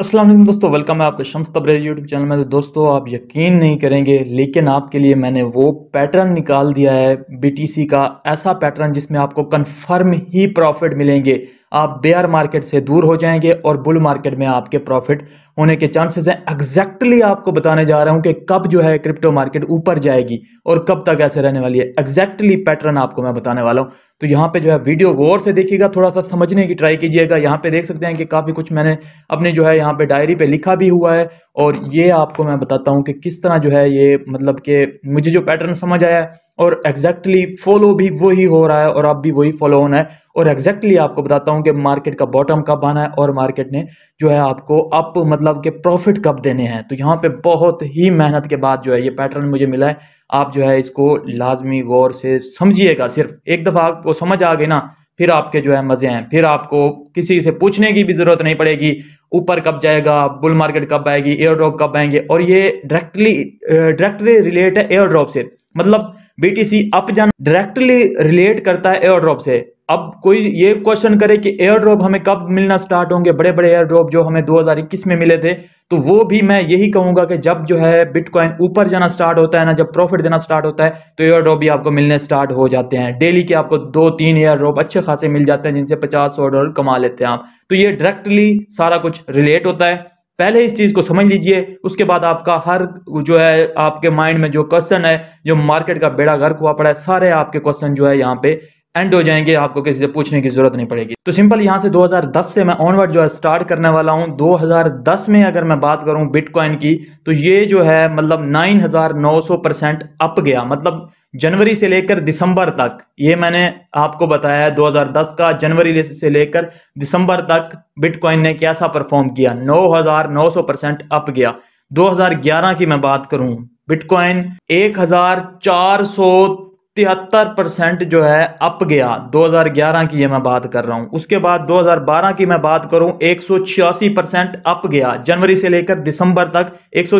असल दोस्तों वेलकम है आपके शम्स तब्रे यूट्यूब चैनल में तो दोस्तों आप यकीन नहीं करेंगे लेकिन आपके लिए मैंने वो पैटर्न निकाल दिया है बी का ऐसा पैटर्न जिसमें आपको कन्फर्म ही प्रॉफिट मिलेंगे आप बेयर मार्केट से दूर हो जाएंगे और बुल मार्केट में आपके प्रॉफिट होने के चांसेस हैं एग्जैक्टली आपको बताने जा रहा हूं कि कब जो है क्रिप्टो मार्केट ऊपर जाएगी और कब तक ऐसे रहने वाली है एग्जैक्टली पैटर्न आपको मैं बताने वाला हूं तो यहाँ पे जो है वीडियो गौर से देखिएगा थोड़ा सा समझने की ट्राई कीजिएगा यहाँ पे देख सकते हैं कि काफ़ी कुछ मैंने अपने जो है यहाँ पे डायरी पे लिखा भी हुआ है और ये आपको मैं बताता हूँ कि किस तरह जो है ये मतलब कि मुझे जो पैटर्न समझ आया है और एग्जैक्टली exactly फॉलो भी वही हो रहा है और आप भी वही फॉलो होना है और एग्जैक्टली exactly आपको बताता हूँ कि मार्केट का बॉटम कब आना है और मार्केट ने जो है आपको अप मतलब के प्रॉफिट कब देने हैं तो यहाँ पे बहुत ही मेहनत के बाद जो है ये पैटर्न मुझे मिला है आप जो है इसको लाजमी गौर से समझिएगा सिर्फ एक दफ़ा आपको समझ आ गई ना फिर आपके जो है मज़े हैं फिर आपको किसी से पूछने की भी ज़रूरत नहीं पड़ेगी ऊपर कब जाएगा बुल मार्केट कब आएगी एयर ड्रॉप कब आएंगे और ये डायरेक्टली डायरेक्टली रिलेट है एयर ड्रॉप से मतलब बीटीसी अप जाना डायरेक्टली रिलेट करता है एयर ड्रॉप से अब कोई ये क्वेश्चन करे कि एयर ड्रॉप हमें कब मिलना स्टार्ट होंगे बड़े बड़े एयर ड्रॉप जो हमें 2021 में मिले थे तो वो भी मैं यही कहूंगा कि जब जो है बिटकॉइन ऊपर जाना स्टार्ट होता है ना जब प्रॉफिट देना स्टार्ट होता है तो एयर ड्रॉप भी आपको मिलने स्टार्ट हो जाते हैं डेली के आपको दो तीन एयर ड्रॉप अच्छे खासे मिल जाते हैं जिनसे पचास सौ डॉलर कमा लेते हैं आप तो ये डायरेक्टली सारा कुछ रिलेट होता है पहले इस चीज़ को समझ लीजिए उसके बाद आपका हर जो है आपके माइंड में जो क्वेश्चन है जो मार्केट का बेड़ा गर्क हुआ पड़ा है सारे आपके क्वेश्चन जो है यहाँ पे एंड हो जाएंगे आपको किसी से पूछने की जरूरत नहीं पड़ेगी तो सिंपल यहाँ से 2010 से मैं ऑनवर्ड जो है स्टार्ट करने वाला हूँ 2010 में अगर मैं बात करूँ बिटकॉइन की तो ये जो है मतलब नाइन परसेंट अप गया मतलब जनवरी से लेकर दिसंबर तक ये मैंने आपको बताया है 2010 का जनवरी से लेकर दिसंबर तक बिटकॉइन ने कैसा परफॉर्म किया 9,900 परसेंट अप गया 2011 की मैं बात करूं बिटकॉइन 1,473 परसेंट जो है अप गया 2011 की ये मैं बात कर रहा हूं उसके बाद 2012 की मैं बात करूं एक परसेंट अप गया जनवरी से लेकर दिसंबर तक एक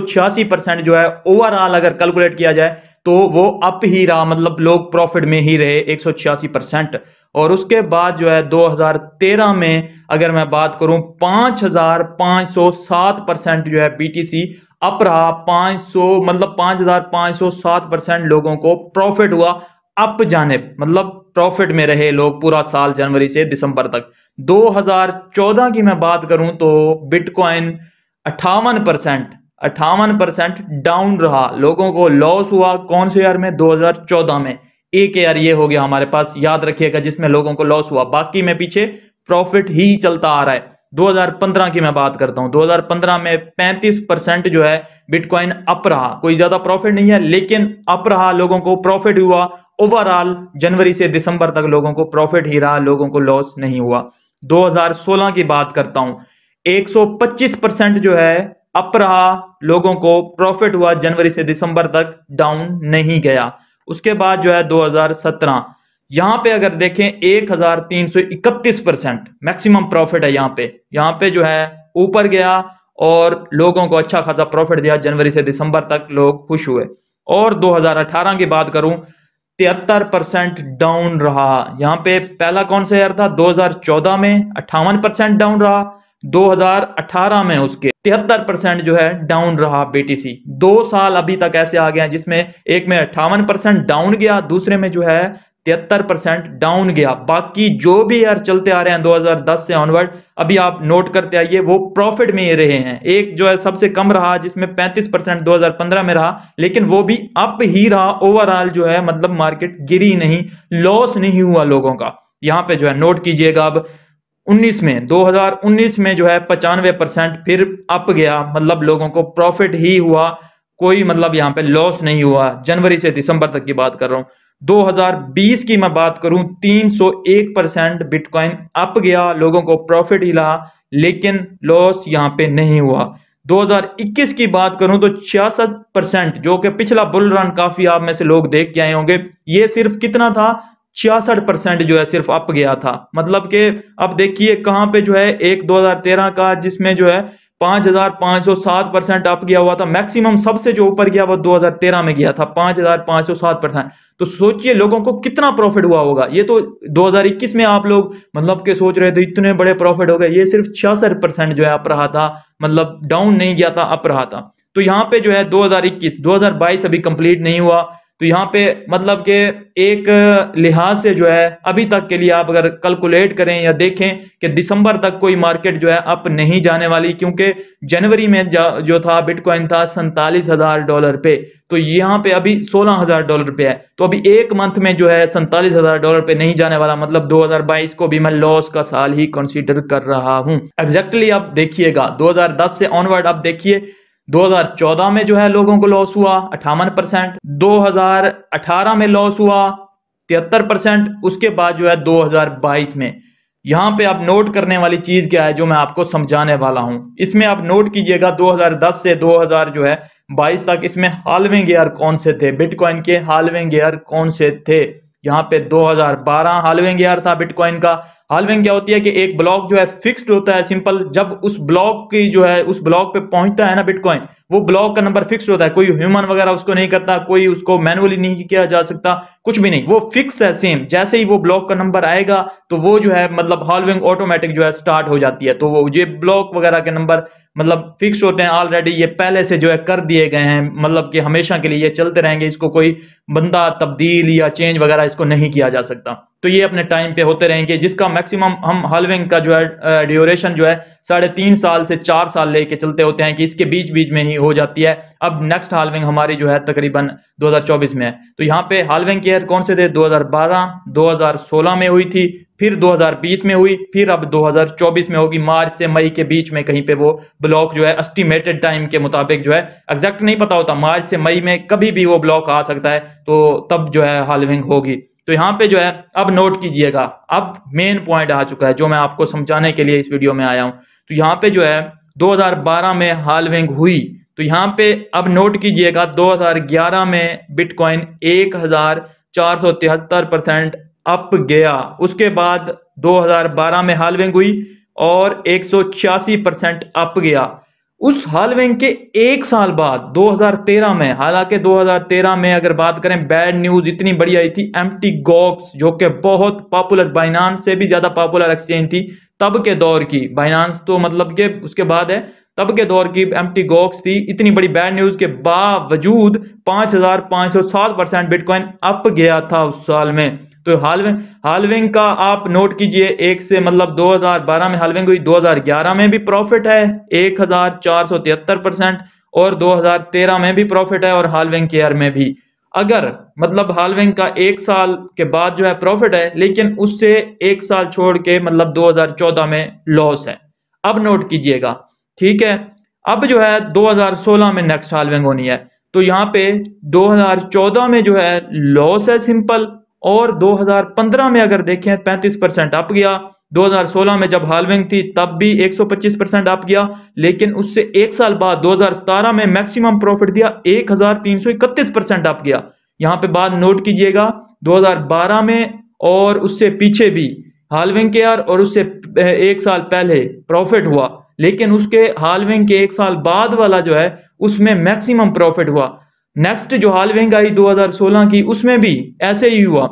परसेंट जो है ओवरऑल अगर कैलकुलेट किया जाए तो वो अप ही रहा मतलब लोग प्रॉफिट में ही रहे एक परसेंट और उसके बाद जो है 2013 में अगर मैं बात करूं 5,507 परसेंट जो है बीटीसी अप रहा 500 मतलब 5,507 परसेंट लोगों को प्रॉफिट हुआ अप जाने मतलब प्रॉफिट में रहे लोग पूरा साल जनवरी से दिसंबर तक 2014 की मैं बात करूं तो बिटकॉइन अट्ठावन परसेंट अट्ठावन परसेंट डाउन रहा लोगों को लॉस हुआ कौन से ईयर में 2014 में एक ईयर ये हो गया हमारे पास याद रखिएगा जिसमें लोगों को लॉस हुआ बाकी में पीछे प्रॉफिट ही चलता आ रहा है 2015 की मैं बात करता हूं 2015 में 35 परसेंट जो है बिटकॉइन अप रहा कोई ज्यादा प्रॉफिट नहीं है लेकिन अप रहा लोगों को प्रॉफिट हुआ ओवरऑल जनवरी से दिसंबर तक लोगों को प्रॉफिट ही रहा लोगों को लॉस नहीं हुआ 2016 की बात करता हूं 125 परसेंट जो है अप रहा लोगों को प्रॉफिट हुआ जनवरी से दिसंबर तक डाउन नहीं गया उसके बाद जो है 2017 यहां पे अगर देखें एक हजार तीन सौ इकतीस परसेंट मैक्सिमम प्रॉफिट है यहां पे यहां पे जो है ऊपर गया और लोगों को अच्छा खासा प्रॉफिट दिया जनवरी से दिसंबर तक लोग खुश हुए और 2018 की बात करूं तिहत्तर परसेंट डाउन रहा यहां पे पहला कौन सा ईयर था 2014 में अट्ठावन परसेंट डाउन रहा 2018 में उसके तिहत्तर परसेंट जो है डाउन रहा बीटीसी दो साल अभी तक ऐसे आ गए हैं जिसमें एक में अट्ठावन परसेंट डाउन गया दूसरे में जो है तिहत्तर परसेंट डाउन गया बाकी जो भी यार चलते आ रहे हैं 2010 से ऑनवर्ड अभी आप नोट करते आइए वो प्रॉफिट में ही रहे हैं एक जो है सबसे कम रहा जिसमें 35 परसेंट दो में रहा लेकिन वो भी अप ही रहा ओवरऑल जो है मतलब मार्केट गिरी नहीं लॉस नहीं हुआ लोगों का यहां पे जो है नोट कीजिएगा अब 2019 में 2019 में जो है पचानवे परसेंट फिर अप गया मतलब लोगों को प्रॉफिट ही हुआ कोई मतलब यहाँ पे लॉस नहीं हुआ जनवरी से दिसंबर तक की बात कर रहा हूँ 2020 की मैं बात करूं 301 परसेंट बिटकॉइन अप गया लोगों को प्रॉफिट ही रहा लेकिन लॉस यहां पे नहीं हुआ 2021 की बात करूं तो छियासठ परसेंट जो कि पिछला बुल रन काफी आप में से लोग देख के आए होंगे ये सिर्फ कितना था छियासठ परसेंट जो है सिर्फ अप गया था मतलब कि अब देखिए कहाँ पे जो है एक 2013 का जिसमें जो है 5,507 परसेंट अप गया हुआ था मैक्सिमम सबसे जो ऊपर गया वो 2013 में गया था 5,507 परसेंट तो सोचिए लोगों को कितना प्रॉफिट हुआ होगा ये तो 2021 में आप लोग मतलब के सोच रहे थे इतने बड़े प्रॉफिट हो गए ये सिर्फ छियासठ परसेंट जो है अप रहा था मतलब डाउन नहीं गया था अप रहा था तो यहाँ पे जो है हजार बाईस अभी कंप्लीट नहीं हुआ तो यहाँ पे मतलब के एक लिहाज से जो है अभी तक के लिए आप अगर कैलकुलेट करें या देखें कि दिसंबर तक कोई मार्केट जो है अप नहीं जाने वाली क्योंकि जनवरी में जो था बिटकॉइन था सैंतालीस हजार डॉलर पे तो यहाँ पे अभी सोलह हजार डॉलर पे है तो अभी एक मंथ में जो है सैंतालीस हजार डॉलर पे नहीं जाने वाला मतलब 2022 को भी मैं लॉस का साल ही कंसिडर कर रहा हूँ एग्जैक्टली exactly आप देखिएगा दो से ऑनवर्ड आप देखिए 2014 में जो है लोगों को लॉस हुआ अठावन परसेंट दो में लॉस हुआ तिहत्तर परसेंट उसके बाद जो है 2022 में यहाँ पे आप नोट करने वाली चीज़ क्या है जो मैं आपको समझाने वाला हूँ इसमें आप नोट कीजिएगा 2010 से 2000 जो है 22 तक इसमें हालविंग गेयर कौन से थे बिटकॉइन के हालविंग गेयर कौन से थे यहाँ पे 2012 हालविंग गेयर था बिटकॉइन का हालविंग क्या होती है कि एक ब्लॉक जो है फिक्स्ड होता है सिंपल जब उस ब्लॉक की जो है उस ब्लॉक पे पहुंचता है ना बिटकॉइन वो ब्लॉक का नंबर फिक्स्ड होता है कोई ह्यूमन वगैरह उसको नहीं करता कोई उसको मैनुअली नहीं किया जा सकता कुछ भी नहीं वो फिक्स है सेम जैसे ही वो ब्लॉक का नंबर आएगा तो वो जो है मतलब हालविंग ऑटोमेटिक जो है स्टार्ट हो जाती है तो वो ये ब्लॉक वगैरह के नंबर मतलब फिक्स होते हैं ऑलरेडी ये पहले से जो है कर दिए गए हैं मतलब कि हमेशा के लिए ये चलते रहेंगे इसको कोई बंदा तब्दील या चेंज वगैरह इसको नहीं किया जा सकता तो ये अपने टाइम पे होते रहेंगे जिसका मैक्सिमम हम हलविंग का जो है ड्यूरेशन जो है साढ़े तीन साल से चार साल लेके चलते होते हैं कि इसके बीच बीच में ही हो जाती है अब नेक्स्ट हालविंग हमारी जो है तकरीबन 2024 में है तो यहाँ पे हालविंग केयर कौन से थे 2012 2016 में हुई थी फिर 2020 में हुई फिर अब 2024 में होगी मार्च से मई के बीच में कहीं पे वो ब्लॉक जो है एस्टिमेटेड टाइम के मुताबिक जो है एग्जैक्ट नहीं पता होता मार्च से मई में कभी भी वो ब्लॉक आ सकता है तो तब जो है हालविंग होगी तो यहाँ पे जो है अब नोट कीजिएगा अब मेन पॉइंट आ चुका है जो मैं आपको समझाने के लिए इस वीडियो में आया हूँ तो यहाँ पे जो है 2012 में हालविंग हुई तो यहाँ पे अब नोट कीजिएगा 2011 में बिटकॉइन एक परसेंट अप गया उसके बाद 2012 में हालविंग हुई और एक परसेंट अप गया उस हालविंग के एक साल बाद 2013 में हालांकि 2013 में अगर बात करें बैड न्यूज इतनी बड़ी आई थी एम टी गॉक्स जो कि बहुत पॉपुलर बाइनांस से भी ज़्यादा पॉपुलर एक्सचेंज थी तब के दौर की बाइनांस तो मतलब के उसके बाद है तब के दौर की एम टी गॉक्स थी इतनी बड़ी बैड न्यूज के बावजूद पांच हज़ार पाँच सौ सात परसेंट बिटकॉइन अप गया था उस साल में तो हालवेंग हालवेंग का आप नोट कीजिए एक से मतलब 2012 में हालवेंग हुई 2011 में भी प्रॉफिट है एक परसेंट और 2013 में भी प्रॉफिट है और हालवेंग केयर में भी अगर मतलब हालवेंग का एक साल के बाद जो है प्रॉफिट है लेकिन उससे एक साल छोड़ के मतलब 2014 में लॉस है अब नोट कीजिएगा ठीक है अब जो है 2016 में नेक्स्ट हालवेंग होनी है तो यहाँ पे 2014 में जो है लॉस है सिंपल और 2015 में अगर देखें 35 तो परसेंट अप गया 2016 में जब हालविंग थी तब भी 125 परसेंट अप गया लेकिन उससे एक साल बाद 2017 में मैक्सिमम प्रॉफिट दिया एक परसेंट अप गया यहाँ पे बात नोट कीजिएगा 2012 में और उससे पीछे भी हालविंग के यार और उससे एक साल पहले प्रॉफिट हुआ लेकिन उसके हालविंग के एक साल बाद वाला जो है उसमें मैक्सिमम प्रॉफिट हुआ नेक्स्ट जो हालविंग आई 2016 की उसमें भी ऐसे ही हुआ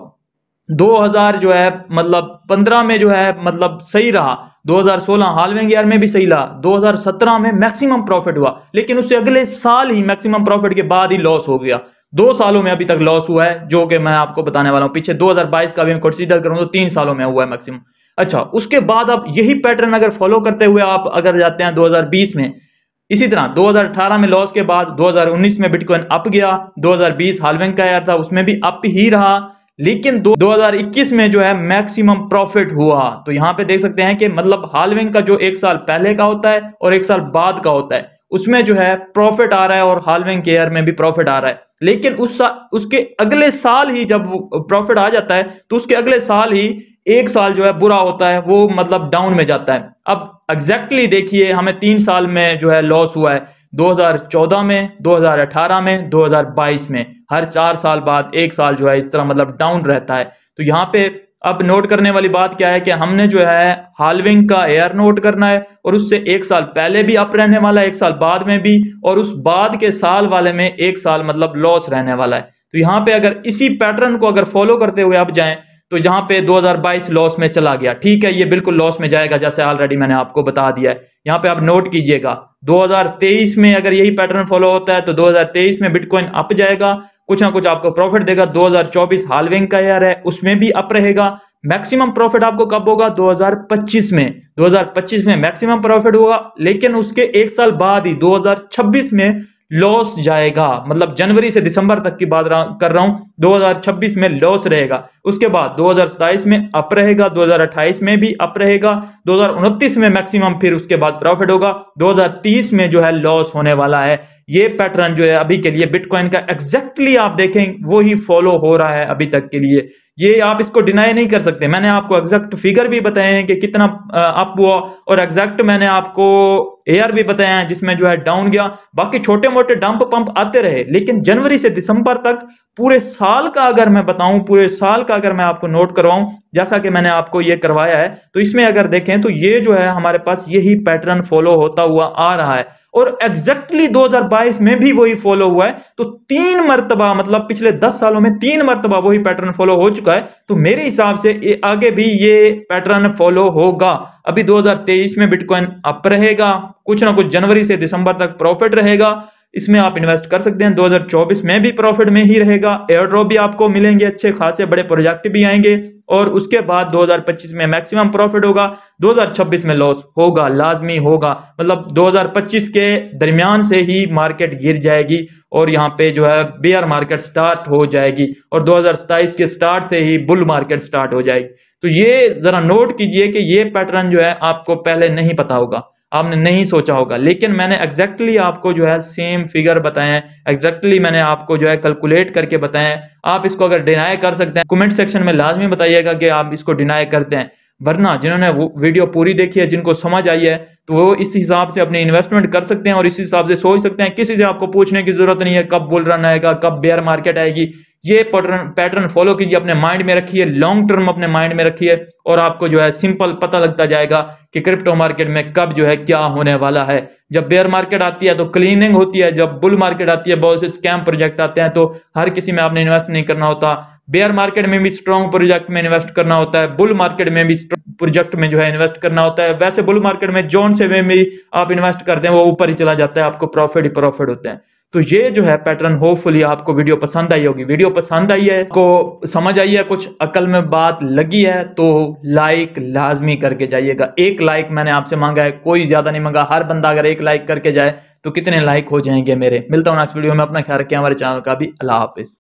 2000 जो है मतलब 15 में जो है मतलब सही रहा 2016 हालविंग ईयर में भी सही रहा 2017 में मैक्सिमम प्रॉफिट हुआ लेकिन उससे अगले साल ही मैक्सिमम प्रॉफिट के बाद ही लॉस हो गया दो सालों में अभी तक लॉस हुआ है जो कि मैं आपको बताने वाला हूं पीछे 2022 का भी मैं कंसिडर करूँ तो तीन सालों में हुआ है मैक्सिमम अच्छा उसके बाद आप यही पैटर्न अगर फॉलो करते हुए आप अगर जाते हैं 2020 में इसी तरह 2018 में लॉस के बाद 2019 में बिटकॉइन अप गया 2020 हालविंग का यार था उसमें भी अप ही रहा लेकिन 2021 में जो है मैक्सिमम प्रॉफिट हुआ तो यहाँ पे देख सकते हैं कि मतलब हालविंग का जो एक साल पहले का होता है और एक साल बाद का होता है उसमें जो है प्रॉफिट आ रहा है और हालविंग के ईयर में भी प्रॉफिट आ रहा है लेकिन उस उसके अगले साल ही जब प्रॉफिट आ जाता है तो उसके अगले साल ही एक साल जो है बुरा होता है वो मतलब डाउन में जाता है अब एग्जैक्टली exactly देखिए हमें तीन साल में जो है लॉस हुआ है 2014 में 2018 में 2022 में हर चार साल बाद एक साल जो है इस तरह मतलब डाउन रहता है तो यहाँ पे अब नोट करने वाली बात क्या है कि हमने जो है हालविंग का एयर नोट करना है और उससे एक साल पहले भी अप रहने वाला है एक साल बाद में भी और उस बाद के साल वाले में एक साल मतलब लॉस रहने वाला है तो यहाँ पे अगर इसी पैटर्न को अगर फॉलो करते हुए आप जाएं तो यहाँ पे 2022 लॉस में चला गया ठीक है ये बिल्कुल लॉस में जाएगा जैसे ऑलरेडी मैंने आपको बता दिया है यहाँ पे आप नोट कीजिएगा 2023 में अगर यही पैटर्न फॉलो होता है तो 2023 में बिटकॉइन अप जाएगा कुछ ना कुछ आपको प्रॉफिट देगा 2024 हालविंग का ईयर है उसमें भी अप रहेगा मैक्सिमम प्रॉफिट आपको कब होगा 2025 में 2025 में मैक्सिमम प्रॉफिट होगा लेकिन उसके एक साल बाद ही 2026 में लॉस जाएगा मतलब जनवरी से दिसंबर तक की बात कर रहा हूं 2026 में लॉस रहेगा उसके बाद दो में अप रहेगा 2028 में भी अप रहेगा 2029 में मैक्सिमम फिर उसके बाद प्रॉफिट होगा 2030 में जो है लॉस होने वाला है ये पैटर्न जो है अभी के लिए बिटकॉइन का एग्जैक्टली आप देखें वो ही फॉलो हो रहा है अभी तक के लिए ये आप इसको डिनाई नहीं कर सकते मैंने आपको एग्जैक्ट फिगर भी बताए हैं कि कितना अप हुआ और एग्जैक्ट मैंने आपको एयर भी बताया जिसमें जो है डाउन गया बाकी छोटे मोटे डंप पंप आते रहे लेकिन जनवरी से दिसंबर तक पूरे साल का अगर मैं बताऊं पूरे साल का अगर मैं आपको नोट करवाऊं जैसा कि मैंने आपको ये करवाया है तो इसमें अगर देखें तो ये जो है हमारे पास यही पैटर्न फॉलो होता हुआ आ रहा है और एग्जैक्टली 2022 में भी वही फॉलो हुआ है तो तीन मरतबा मतलब पिछले दस सालों में तीन मरतबा वही पैटर्न फॉलो हो चुका है तो मेरे हिसाब से आगे भी ये पैटर्न फॉलो होगा अभी 2023 में बिटकॉइन अप रहेगा कुछ ना कुछ जनवरी से दिसंबर तक प्रॉफिट रहेगा इसमें आप इन्वेस्ट कर सकते हैं 2024 में भी प्रॉफिट में ही रहेगा एयर ड्रॉप भी आपको मिलेंगे अच्छे खासे बड़े प्रोजेक्ट भी आएंगे और उसके बाद 2025 में मैक्सिमम प्रॉफिट होगा 2026 में लॉस होगा लाजमी होगा मतलब 2025 के दरमियान से ही मार्केट गिर जाएगी और यहाँ पे जो है बेयर मार्केट स्टार्ट हो जाएगी और दो के स्टार्ट से ही बुल मार्केट स्टार्ट हो जाएगी तो ये ज़रा नोट कीजिए कि ये पैटर्न जो है आपको पहले नहीं पता होगा आपने नहीं सोचा होगा लेकिन मैंने एग्जैक्टली exactly आपको जो है सेम फिगर बताए हैं एग्जैक्टली मैंने आपको जो है कैलकुलेट करके बताए हैं आप इसको अगर डिनाई कर सकते हैं कमेंट सेक्शन में लाजमी बताइएगा कि आप इसको डिनाई करते हैं वरना जिन्होंने वो वीडियो पूरी देखी है जिनको समझ आई है तो वो इस हिसाब से अपनी इन्वेस्टमेंट कर सकते हैं और इस हिसाब से सोच सकते हैं किसी से आपको पूछने की जरूरत नहीं है कब बुल रन आएगा कब बेयर मार्केट आएगी ये पैटर्न पैटर्न फॉलो कीजिए अपने माइंड में रखिए लॉन्ग टर्म अपने माइंड में रखिए और आपको जो है सिंपल पता लगता जाएगा कि क्रिप्टो मार्केट में कब जो है क्या होने वाला है जब बेयर मार्केट आती है तो क्लीनिंग होती है जब बुल मार्केट आती है बहुत से स्कैम प्रोजेक्ट आते हैं तो हर किसी में आपने इन्वेस्ट नहीं करना होता बेयर मार्केट में भी स्ट्रॉन्ग प्रोजेक्ट में इन्वेस्ट करना होता है बुल मार्केट में भी प्रोजेक्ट में जो है इन्वेस्ट करना होता है वैसे बुल मार्केट में जोन से में भी आप इन्वेस्ट करते हैं वो ऊपर ही चला जाता है आपको प्रॉफिट ही प्रॉफिट होते हैं तो ये जो है पैटर्न होपफुली आपको वीडियो पसंद आई होगी वीडियो पसंद आई है को समझ आई है कुछ अकल में बात लगी है तो लाइक लाजमी करके जाइएगा एक लाइक मैंने आपसे मांगा है कोई ज़्यादा नहीं मांगा हर बंदा अगर एक लाइक करके जाए तो कितने लाइक हो जाएंगे मेरे मिलता हूं नेक्स्ट वीडियो में अपना ख्याल रखें हमारे चैनल का भी अल्लाह हाफिज़